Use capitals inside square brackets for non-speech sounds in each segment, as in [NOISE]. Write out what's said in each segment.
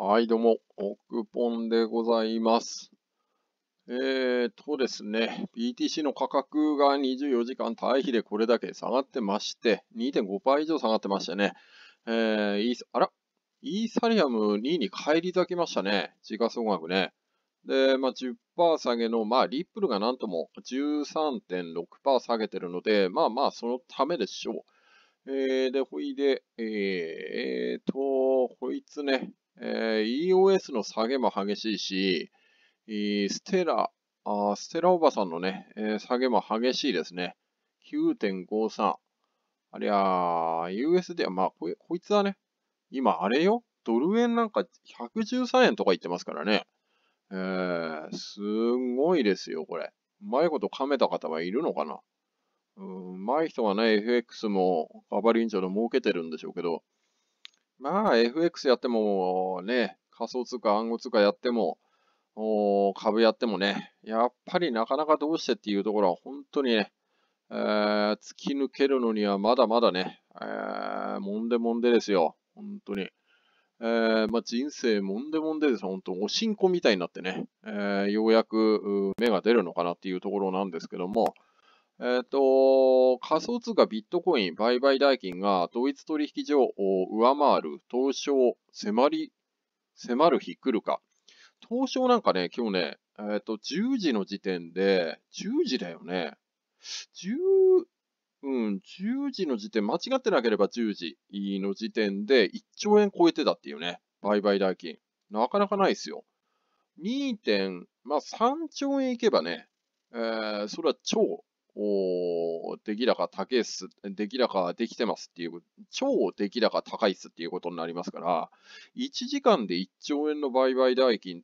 はい、どうも、オクポンでございます。えーとですね、BTC の価格が24時間対比でこれだけ下がってまして、2.5倍以上下がってましてね、えー、イーあら、イーサリアム2位に返り咲きましたね、時価総額ね。で、まあ、10%下げの、まあ、リップルがなんとも13.6%下げてるので、まあまあ、そのためでしょう。えー、で、ほいで、えー、えー、と、こいつね、えー、EOS の下げも激しいし、ステラ、あステラおばさんのね、えー、下げも激しいですね。9.53。ありゃ USD は、まあこ、こいつはね、今あれよ、ドル円なんか113円とか言ってますからね。えー、すごいですよ、これ。うまいこと噛めた方はいるのかなうまい人はね、FX もガバリン長で儲けてるんでしょうけど、まあ、FX やっても、ね、仮想通貨、暗号通貨やっても、株やってもね、やっぱりなかなかどうしてっていうところは本当にね、えー、突き抜けるのにはまだまだね、えー、もんでもんでですよ。本当に。えー、まあ、人生もんでもんでですよ。本当、おしんこみたいになってね、えー、ようやく目が出るのかなっていうところなんですけども、えっ、ー、と、仮想通貨ビットコイン売買代金が同一取引所を上回る東証迫り、迫る日来るか。東証なんかね、今日ね、えっ、ー、と、10時の時点で、10時だよね。10、うん、10時の時点、間違ってなければ10時の時点で1兆円超えてたっていうね、売買代金。なかなかないですよ。2. 点、まあ、3兆円いけばね、えー、それは超お出来高高いっす、出来高できてますっていう、超出来高高いっすっていうことになりますから、1時間で1兆円の売買代金、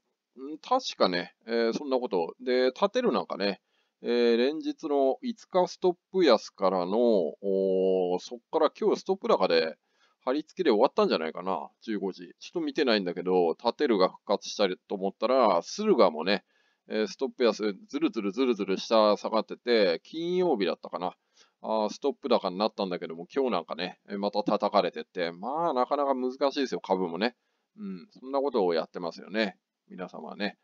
確かね、えー、そんなこと。で、立てるなんかね、えー、連日の5日ストップ安からの、おそこから今日ストップ高で、貼り付けで終わったんじゃないかな、15時。ちょっと見てないんだけど、立てるが復活したりと思ったら、駿河もね、えストップ安、ずるずるずるずる下下がってて、金曜日だったかな。あストップ高になったんだけども、今日なんかね、また叩かれてて、まあなかなか難しいですよ、株もね。うん、そんなことをやってますよね、皆様はね。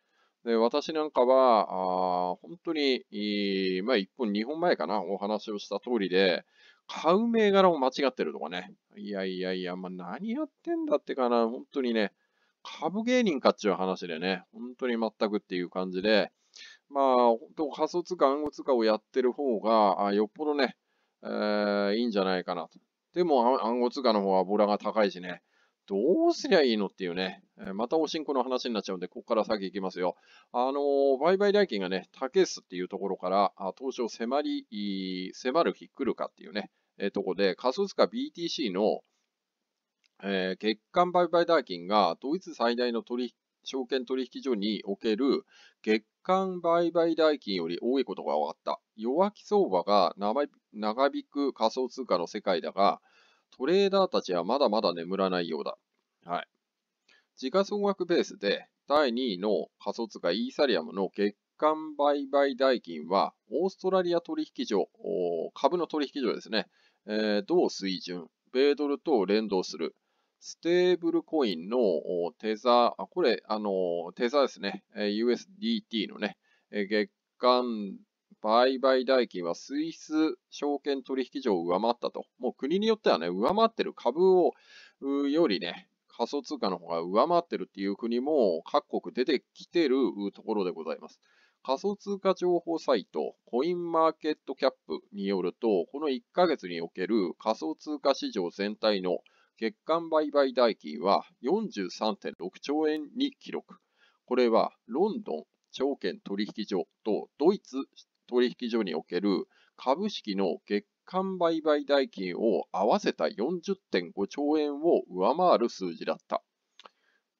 で、私なんかは、あ本当に、まあ一本、二本前かな、お話をした通りで、買う銘柄を間違ってるとかね。いやいやいや、まあ何やってんだってかな、本当にね、株芸人かっちゅう話でね、本当に全くっていう感じで、まあ、本当仮想通貨、暗号通貨をやってる方が、あよっぽどね、えー、いいんじゃないかなと。でも、暗号通貨の方はボラが高いしね、どうすりゃいいのっていうね、またおしんこの話になっちゃうんで、ここから先行きますよ。あの売買代金がね、竹須っていうところから、あ当初迫り、迫る日来るかっていうね、えとこで、仮想通貨 BTC の、えー、月間売買代金がドイツ最大の取証券取引所における月間売買代金より多いことが分かった。弱気相場が長引く仮想通貨の世界だが、トレーダーたちはまだまだ眠らないようだ。はい。時価総額ベースで第2位の仮想通貨イーサリアムの月間売買代金は、オーストラリア取引所、株の取引所ですね、えー、同水準、米ドルと連動する。ステーブルコインのテザー、これ、あの、テザーですね、USDT のね、月間売買代金はスイス証券取引所を上回ったと。もう国によってはね、上回ってる株をよりね、仮想通貨の方が上回ってるっていう国も各国出てきてるところでございます。仮想通貨情報サイト、コインマーケットキャップによると、この1ヶ月における仮想通貨市場全体の月間売買代金は43.6兆円に記録。これはロンドン証券取引所とドイツ取引所における株式の月間売買代金を合わせた40.5兆円を上回る数字だった。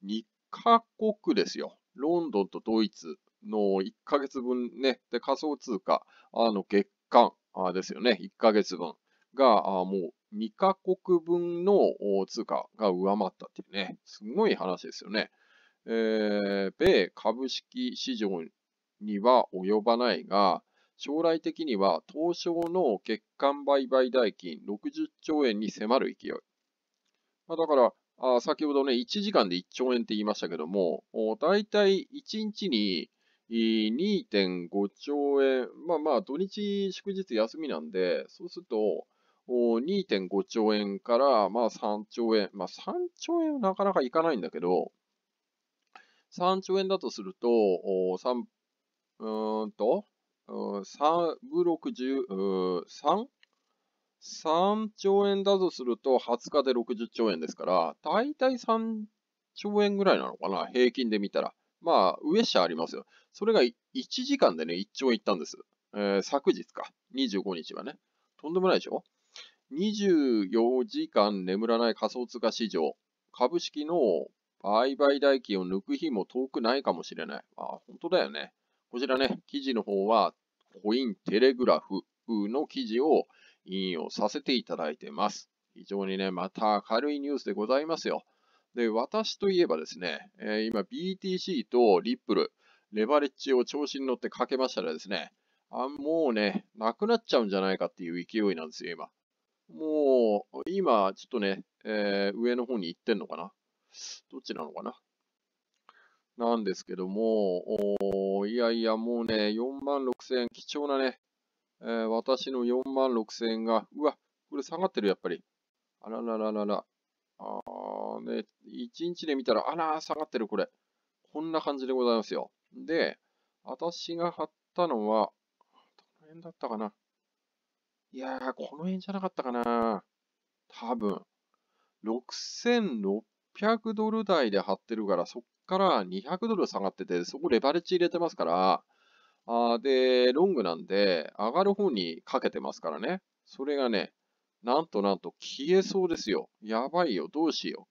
2カ国ですよ。ロンドンとドイツの1ヶ月分ね、で仮想通貨、あの月間ですよね、1ヶ月分がもう2カ国分の通貨が上回ったっていうね、すごい話ですよね。えー、米株式市場には及ばないが、将来的には東証の月間売買代金60兆円に迫る勢い。まあ、だから、あ先ほどね、1時間で1兆円って言いましたけども、大体1日に2.5兆円、まあまあ土日祝日休みなんで、そうすると、2.5兆円から、まあ、3兆円、まあ、3兆円はなかなかいかないんだけど、3兆円だとすると、3、うんと、3分60、3? 3兆円だとすると、20日で60兆円ですから、大体3兆円ぐらいなのかな、平均で見たら。まあ、上下ありますよ。それが1時間でね、1兆円いったんです。えー、昨日か。25日はね。とんでもないでしょ24時間眠らない仮想通貨市場、株式の売買代金を抜く日も遠くないかもしれない。あ、本当だよね。こちらね、記事の方は、コインテレグラフの記事を引用させていただいてます。非常にね、また明るいニュースでございますよ。で、私といえばですね、え今 BTC とリップル、レバレッジを調子に乗ってかけましたらですね、あもうね、なくなっちゃうんじゃないかっていう勢いなんですよ、今。もう、今、ちょっとね、えー、上の方に行ってんのかなどっちなのかななんですけども、おいやいや、もうね、4万6000円、貴重なね、えー、私の4万6000円が、うわ、これ下がってる、やっぱり。あららららら。あね、1日で見たら、あら、下がってる、これ。こんな感じでございますよ。で、私が貼ったのは、どの辺だったかないやー、この辺じゃなかったかな。多分。6600ドル台で張ってるから、そっから200ドル下がってて、そこレバレッジ入れてますから、あで、ロングなんで、上がる方にかけてますからね。それがね、なんとなんと消えそうですよ。やばいよ。どうしよ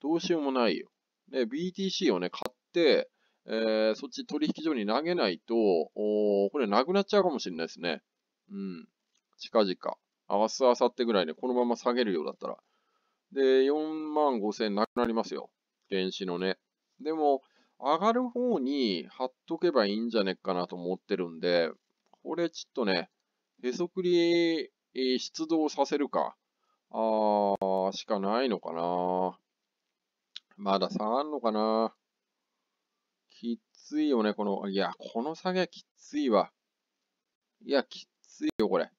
う。どうしようもないよ。ね、BTC をね、買って、えー、そっち取引所に投げないと、おこれなくなっちゃうかもしれないですね。うん。近々、明日、明後日ぐらいでこのまま下げるようだったら。で、4万5000円なくなりますよ。原子のね。でも、上がる方に貼っとけばいいんじゃねっかなと思ってるんで、これちょっとね、へそくり出動させるか、あー、しかないのかな。まだ下がんのかな。きついよね、この、いや、この下げきついわ。いや、きついよ、これ。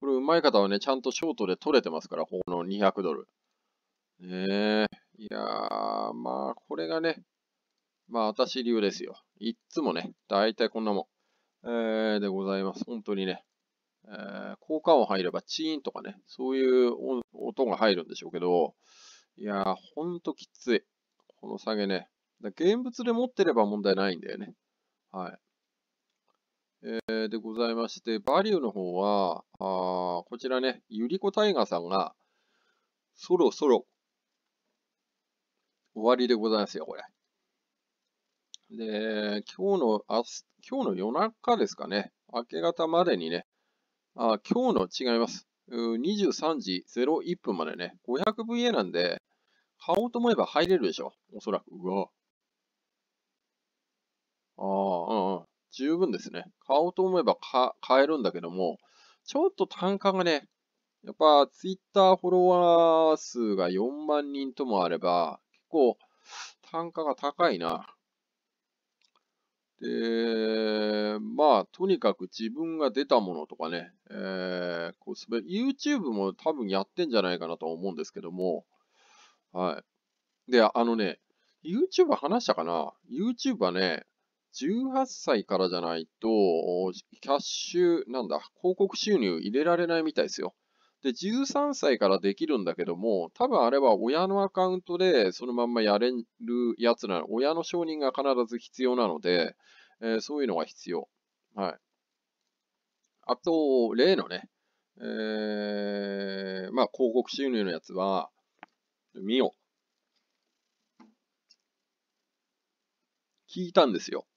これ、うまい方はね、ちゃんとショートで取れてますから、この200ドル。ねえ。いやー、まあ、これがね、まあ、私流ですよ。いっつもね、だいたいこんなもん、えー、でございます。本当にね、えー、効果音入ればチーンとかね、そういう音が入るんでしょうけど、いやー、ほんときつい。この下げね。現物で持ってれば問題ないんだよね。はい。えでございまして、バリューの方は、あこちらね、ゆりこタイガーさんが、そろそろ終わりでございますよ、これ。で、今日の、明日、今日の夜中ですかね、明け方までにね、あ今日の違います。23時01分までね、500VA なんで、買おうと思えば入れるでしょ、おそらく。うわ。ああ、うんうん。十分ですね。買おうと思えば買えるんだけども、ちょっと単価がね、やっぱ Twitter フォロワー数が4万人ともあれば、結構単価が高いな。で、まあ、とにかく自分が出たものとかね、えー、こう YouTube も多分やってんじゃないかなと思うんですけども、はい。で、あのね、YouTube 話したかな ?YouTube はね、18歳からじゃないと、キャッシュ、なんだ、広告収入入れられないみたいですよ。で、13歳からできるんだけども、多分あれは親のアカウントでそのまんまやれるやつなの、親の承認が必ず必要なので、えー、そういうのが必要。はい。あと、例のね、えー、まあ、広告収入のやつは、見よ。聞いたんですよ。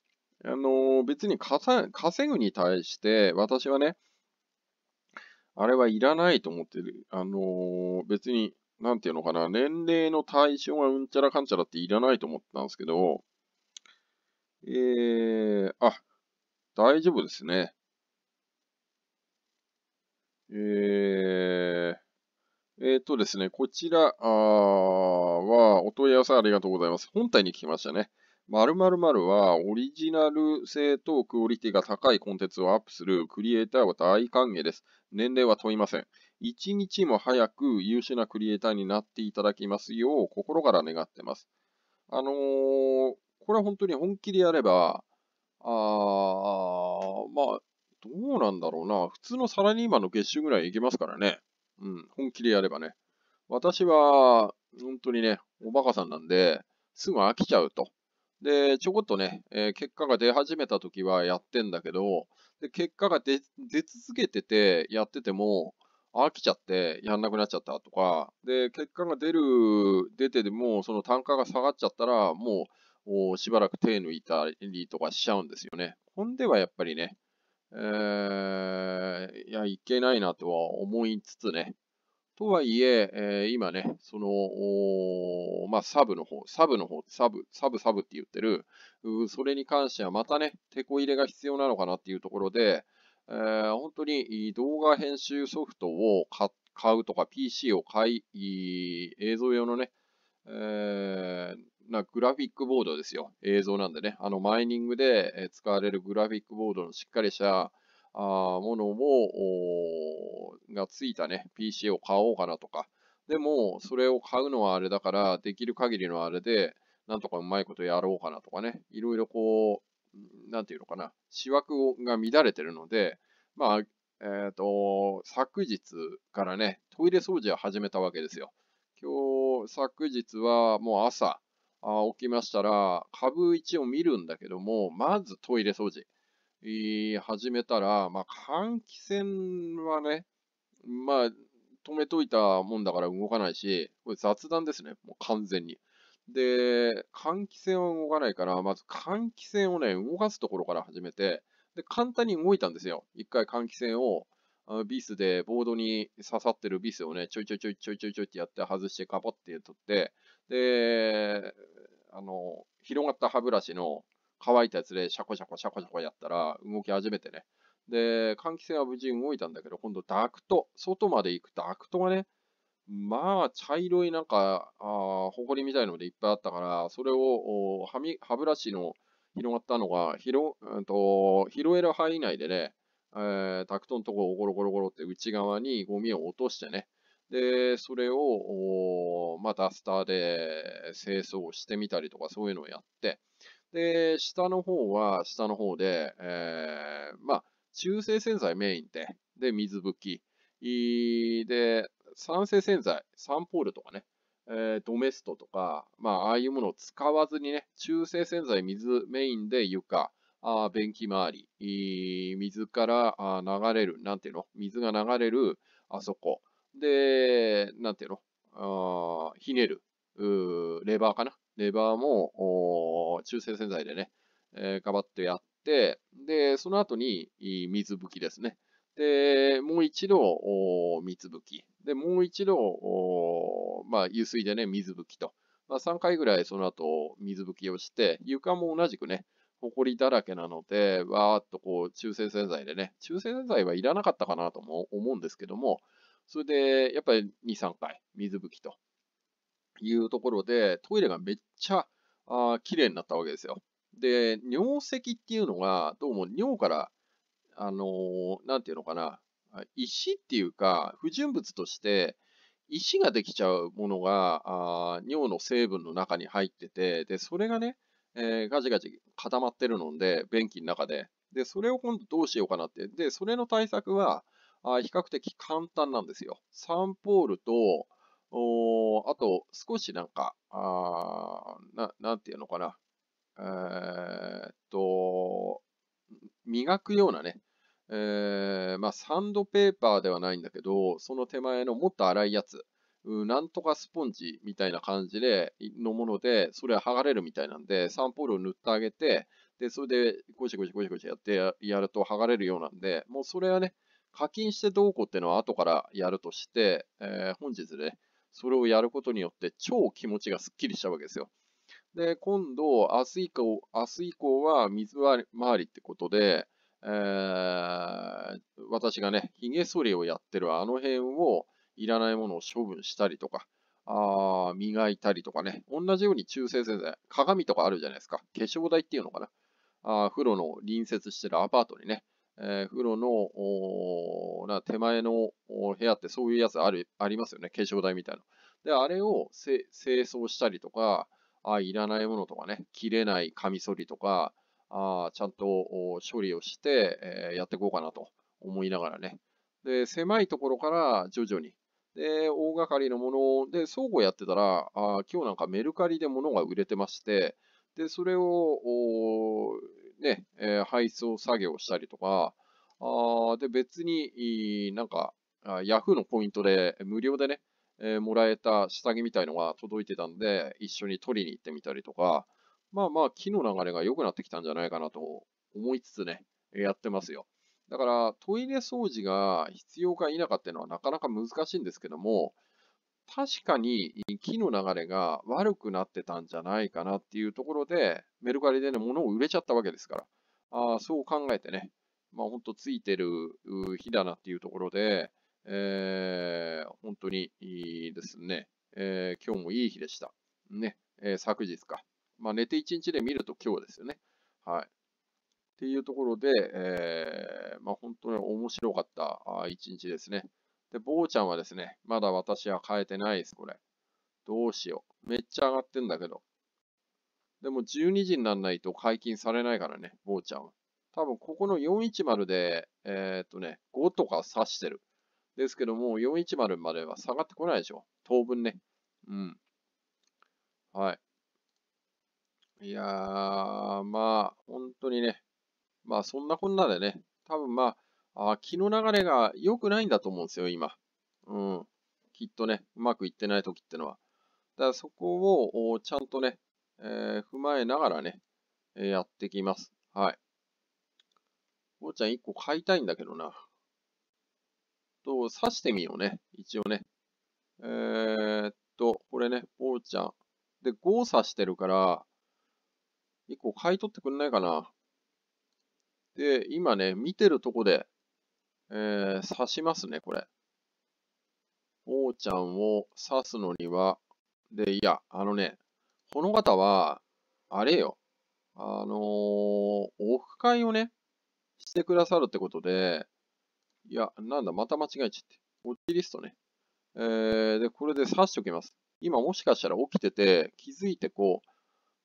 あの、別に稼ぐに対して、私はね、あれはいらないと思ってる。あの、別に、なんていうのかな、年齢の対象がうんちゃらかんちゃらっていらないと思ったんですけど、えー、あ、大丈夫ですね。えー、えっ、ー、とですね、こちらは、お問い合わせありがとうございます。本体に聞きましたね。〇〇はオリジナル性とクオリティが高いコンテンツをアップするクリエイターは大歓迎です。年齢は問いません。一日も早く優秀なクリエイターになっていただきますよう心から願ってます。あのー、これは本当に本気でやれば、あまあ、どうなんだろうな。普通のサラリーマンの月収ぐらいいけますからね。うん、本気でやればね。私は、本当にね、おバカさんなんで、すぐ飽きちゃうと。で、ちょこっとね、えー、結果が出始めた時はやってんだけど、で結果が出続けてて、やってても、飽きちゃってやんなくなっちゃったとか、で、結果が出る、出てでも、その単価が下がっちゃったら、もう、しばらく手抜いたりとかしちゃうんですよね。ほんではやっぱりね、えー、いや、いけないなとは思いつつね、とはいえ、えー、今ね、その、まあ、サブの方、サブの方、サブ、サブ、サブって言ってる、それに関してはまたね、手こ入れが必要なのかなっていうところで、えー、本当に動画編集ソフトを買うとか、PC を買い、映像用のね、えー、なグラフィックボードですよ。映像なんでね。あの、マイニングで使われるグラフィックボードのしっかりした、あものも、がついたね、PC を買おうかなとか。でも、それを買うのはあれだから、できる限りのあれで、なんとかうまいことやろうかなとかね、いろいろこう、なんていうのかな、思惑が乱れてるので、まあ、えっ、ー、と、昨日からね、トイレ掃除を始めたわけですよ。今日、昨日はもう朝、あ起きましたら、株1を見るんだけども、まずトイレ掃除。始めたら、まあ、換気扇はね、まあ、止めといたもんだから動かないし、これ雑談ですね、もう完全に。で、換気扇は動かないから、まず換気扇をね、動かすところから始めて、で、簡単に動いたんですよ。一回換気扇を、ビスで、ボードに刺さってるビスをね、ちょいちょいちょいちょいちょいちょいってやって外してカポって取って、で、あの、広がった歯ブラシの乾いたやつでシャコシャコシャコシャコやったら動き始めてね。で、換気扇は無事に動いたんだけど、今度ダクト、外まで行くダクトがね、まあ、茶色いなんか、あ埃みたいのでいっぱいあったから、それを歯み歯ブラシの広がったのが、広、うんと、拾える範囲内でね、えー、ダクトのところをゴロゴロゴロって内側にゴミを落としてね、で、それを、まあ、ダスターで清掃してみたりとか、そういうのをやって、で、下の方は下の方で、えー、まあ、中性洗剤メインで、で、水拭き、で、酸性洗剤、サンポールとかね、えー、ドメストとか、まあ、ああいうものを使わずにね、中性洗剤、水メインで床、あ便器周り、水からあ流れる、なんていうの水が流れる、あそこ。で、なんていうのあひねるう、レバーかなレバーも中性洗剤でね、えー、かばってやって、で、その後に水拭きですね。で、もう一度水拭き。で、もう一度、まあ、油水でね、水拭きと。まあ、3回ぐらいその後水拭きをして、床も同じくね、埃だらけなので、わーっとこう中性洗剤でね、中性洗剤はいらなかったかなとも思うんですけども、それでやっぱり2、3回水拭きと。いうところで、トイレがめっちゃあ綺麗になったわけですよ。で、尿石っていうのが、どうも尿から、あのー、なんていうのかな、石っていうか、不純物として、石ができちゃうものがあ尿の成分の中に入ってて、で、それがね、えー、ガチガチ固まってるので、便器の中で。で、それを今度どうしようかなって。で、それの対策は、あ比較的簡単なんですよ。サンポールと、おあと、少しなんか、あななんていうのかな、えー、っと、磨くようなね、えー、まあ、サンドペーパーではないんだけど、その手前のもっと粗いやつ、なんとかスポンジみたいな感じで、のもので、それは剥がれるみたいなんで、サンポールを塗ってあげて、で、それでゴシゴシゴシゴシやってやると剥がれるようなんで、もうそれはね、課金してどうこうっていうのは後からやるとして、えー、本日で、ね、それをやることによって超気持ちがすっきりしたわけですよ。で、今度、明日以降、明日以降は水回りってことで、えー、私がね、髭剃りをやってるあの辺を、いらないものを処分したりとか、あ磨いたりとかね、同じように中性洗剤、鏡とかあるじゃないですか。化粧台っていうのかな。あ風呂の隣接してるアパートにね、えー、風呂のな手前の部屋ってそういうやつあるありますよね、化粧台みたいな。で、あれを清掃したりとか、あいらないものとかね、切れないカミソリとか、あちゃんと処理をして、えー、やっていこうかなと思いながらね。で、狭いところから徐々に。で、大掛かりのもので、倉庫やってたら、あ今日なんかメルカリで物が売れてまして、で、それを、ね、えー、配送作業したりとか、あで、別に、なんか、Yahoo のポイントで無料でね、えー、もらえた下着みたいのが届いてたんで、一緒に取りに行ってみたりとか、まあまあ、木の流れが良くなってきたんじゃないかなと思いつつね、やってますよ。だから、トイレ掃除が必要か否かっていうのはなかなか難しいんですけども、確かに木の流れが悪くなってたんじゃないかなっていうところで、メルカリでね、物を売れちゃったわけですから、あそう考えてね、まあ本当ついてる日だなっていうところで、えー、本当にいいですね、えー、今日もいい日でした。ね、えー、昨日か。まあ寝て1日で見ると今日ですよね。はい。っていうところで、えー、まあ本当に面白かった1日ですね。で、坊ちゃんはですね、まだ私は変えてないです、これ。どうしよう。めっちゃ上がってんだけど。でも12時にならないと解禁されないからね、坊ちゃんは。多分ここの410で、えー、っとね、5とか指してる。ですけども、410までは下がってこないでしょ。当分ね。うん。はい。いやー、まあ、本当にね。まあ、そんなこんなでね。多分まあ、あ気の流れが良くないんだと思うんですよ、今。うん。きっとね、うまくいってない時ってのは。だからそこをちゃんとね、えー、踏まえながらね、えー、やってきます。はい。おーちゃん1個買いたいんだけどな。と、刺してみようね。一応ね。えー、っと、これね、おーちゃん。で、5刺してるから、1個買い取ってくんないかな。で、今ね、見てるとこで、えー、刺しますね、これ。王ちゃんを刺すのには、で、いや、あのね、この方は、あれよ、あのー、オフ会をね、してくださるってことで、いや、なんだ、また間違えちゃって。ウォッチリストね。えー、で、これで刺しておきます。今もしかしたら起きてて、気づいてこう、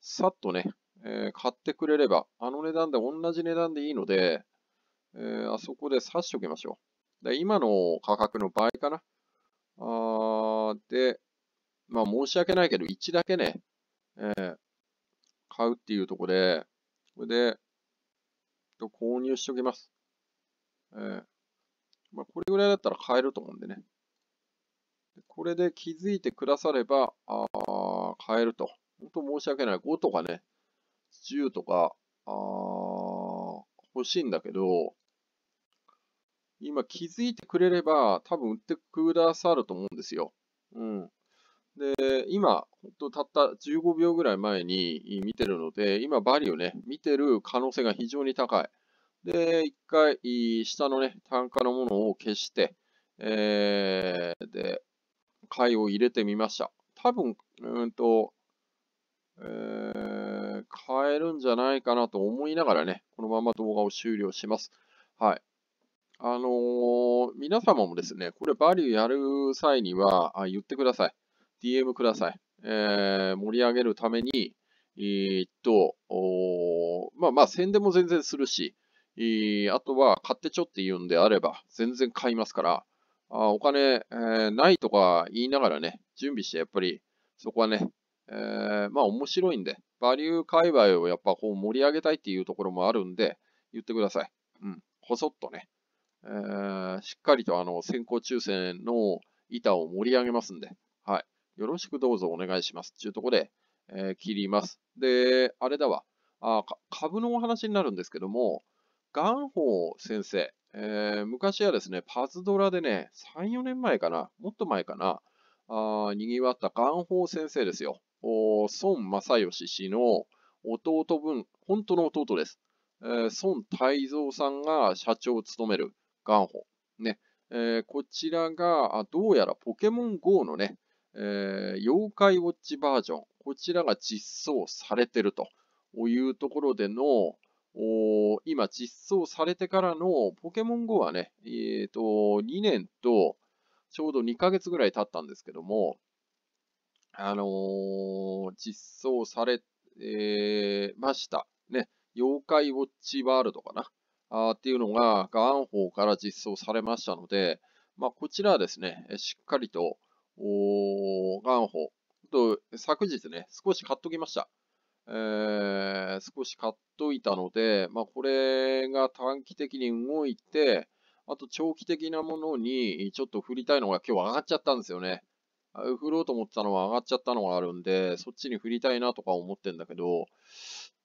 さっとね、えー、買ってくれれば、あの値段で同じ値段でいいので、えー、あそこで刺しておきましょう。で今の価格の倍かな。あで、まあ申し訳ないけど、1だけね、えー、買うっていうとこで、これで、と購入しておきます。えー、まあこれぐらいだったら買えると思うんでね。これで気づいてくだされば、あ買えると。本当申し訳ない。5とかね、10とか、あ欲しいんだけど、今気づいてくれれば多分売ってくださると思うんですよ。うん。で、今、ほんとたった15秒ぐらい前に見てるので、今バリューね、見てる可能性が非常に高い。で、一回、下のね、単価のものを消して、えー、で、買いを入れてみました。多分、うんと、えー買えるんじゃないかなと思いながらね、このまま動画を終了します。はい。あのー、皆様もですね、これバリューやる際には、あ言ってください。DM ください。えー、盛り上げるために、えー、っと、まあまあ宣伝も全然するし、えー、あとは買ってちょって言うんであれば、全然買いますから、あお金、えー、ないとか言いながらね、準備してやっぱり、そこはね、えー、まあ面白いんで、バリュー界隈をやっぱこう盛り上げたいっていうところもあるんで、言ってください。うん。こそっとね、えー、しっかりとあの、先行抽選の板を盛り上げますんで、はい。よろしくどうぞお願いします。っていうところで、えー、切ります。で、あれだわ。あ株のお話になるんですけども、ガンホー先生、えー、昔はですね、パズドラでね、3、4年前かな、もっと前かな、あ賑わったガンホー先生ですよ。孫正義氏の弟分、本当の弟です。えー、孫泰造さんが社長を務める元宝。ね。えー、こちらが、どうやらポケモン GO のね、えー、妖怪ウォッチバージョン。こちらが実装されてるというところでの、お今実装されてからのポケモン GO はね、えーと、2年とちょうど2ヶ月ぐらい経ったんですけども、あのー、実装され、えー、ました。ね、妖怪ウォッチワールドかなあっていうのが、ガン法から実装されましたので、まあ、こちらはですね、しっかりと、おガン法、と、昨日ね、少し買っときました。えー、少し買っといたので、まあ、これが短期的に動いて、あと長期的なものにちょっと振りたいのが今日上がっちゃったんですよね。振ろうと思ったのは上がっちゃったのがあるんで、そっちに振りたいなとか思ってんだけど、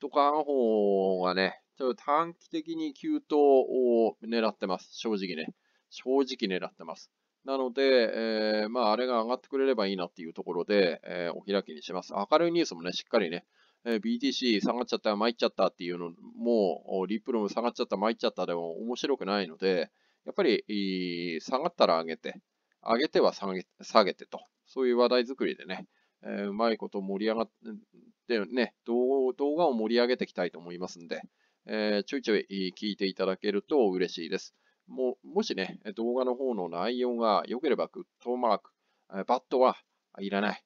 ドカン方がね、ちょっと短期的に急騰を狙ってます。正直ね。正直狙ってます。なので、えー、まあ、あれが上がってくれればいいなっていうところで、えー、お開きにします。明るいニュースもね、しっかりね、えー、BTC 下がっちゃった、参っちゃったっていうのも、リップロム下がっちゃった、参っちゃったでも面白くないので、やっぱり、下がったら上げて、上げては下げ下げてとそういう話題作りでね、えー、うまいこと盛り上がってね、動画を盛り上げていきたいと思いますんで、えー、ちょいちょい聞いていただけると嬉しいです。ももしね、動画の方の内容が良ければグッドマーク、えー、バットはいらない。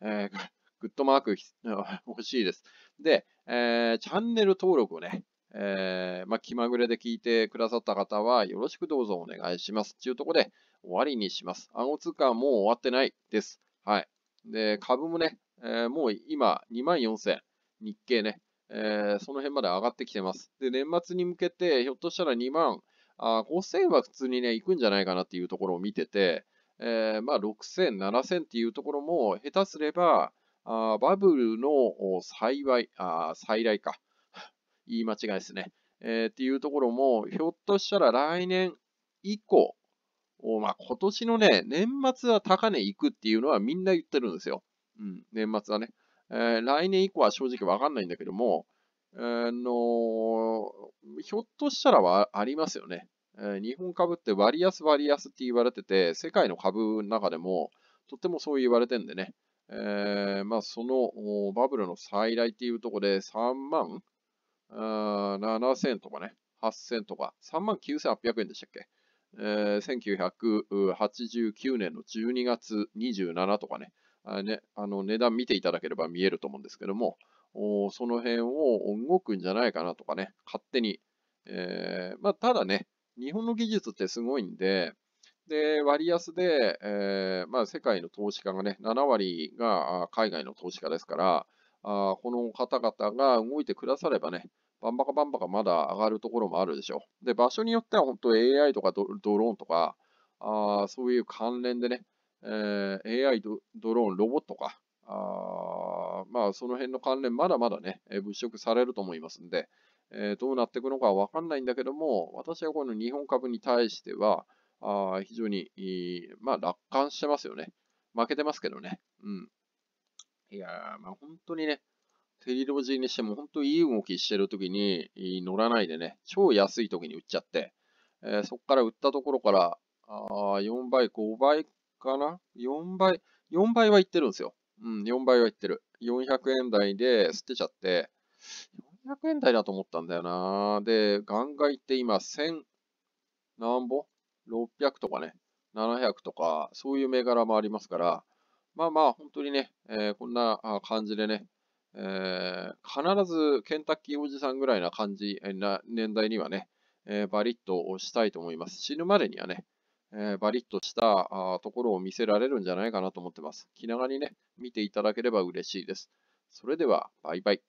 えー、グッドマーク [LAUGHS] 欲しいです。で、えー、チャンネル登録をね、えー、まあ、気まぐれで聞いてくださった方は、よろしくどうぞお願いします。というところで、終わりにします。暗号通貨はもう終わってないです。はい。で、株もね、えー、もう今、2万4000、日経ね、えー、その辺まで上がってきてます。で、年末に向けて、ひょっとしたら2万あ5000は普通にね、行くんじゃないかなっていうところを見てて、えー、まあ、6000、7000っていうところも、下手すれば、あバブルの幸い、あ再来か。言い間違いですね。えー、っていうところも、ひょっとしたら来年以降、まあ、今年のね、年末は高値行くっていうのはみんな言ってるんですよ。うん、年末はね。えー、来年以降は正直わかんないんだけども、えー、のひょっとしたらはありますよね。えー、日本株って割安割安って言われてて、世界の株の中でもとってもそう言われてんでね。えー、まあ、そのバブルの再来っていうところで3万あ7000とかね、8000とか、39,800円でしたっけ、えー、?1989 年の12月27とかね、あねあの値段見ていただければ見えると思うんですけども、おその辺を動くんじゃないかなとかね、勝手に。えー、まあ、ただね、日本の技術ってすごいんで、で割安で、えー、まあ、世界の投資家がね、7割が海外の投資家ですから、あこの方々が動いてくださればね、バンバカバンバカまだ上がるところもあるでしょう。で、場所によっては本当 AI とかドローンとか、あそういう関連でね、えー、AI ドドローン、ロボットか、あまあその辺の関連まだまだね、え物色されると思いますんで、えー、どうなっていくのかわかんないんだけども、私はこの日本株に対しては、あ非常に、まあ、楽観してますよね。負けてますけどね。うん。いやー、まあ本当にね、テリロジーにしても本当にいい動きしてる時に乗らないでね、超安い時に売っちゃって、えー、そこから売ったところから、あ4倍、5倍かな ?4 倍、4倍はいってるんですよ。うん、4倍はいってる。400円台で捨てちゃって、400円台だと思ったんだよな。で、ガンガンいって今1000、なんぼ ?600 とかね、700とか、そういう銘柄もありますから、まあまあ、本当にね、えー、こんな感じでね、えー、必ずケンタッキーおじさんぐらいな感じな年代にはね、えー、バリッとしたいと思います。死ぬまでにはね、えー、バリッとしたあところを見せられるんじゃないかなと思ってます。気長にね、見ていただければ嬉しいです。それでは、バイバイ。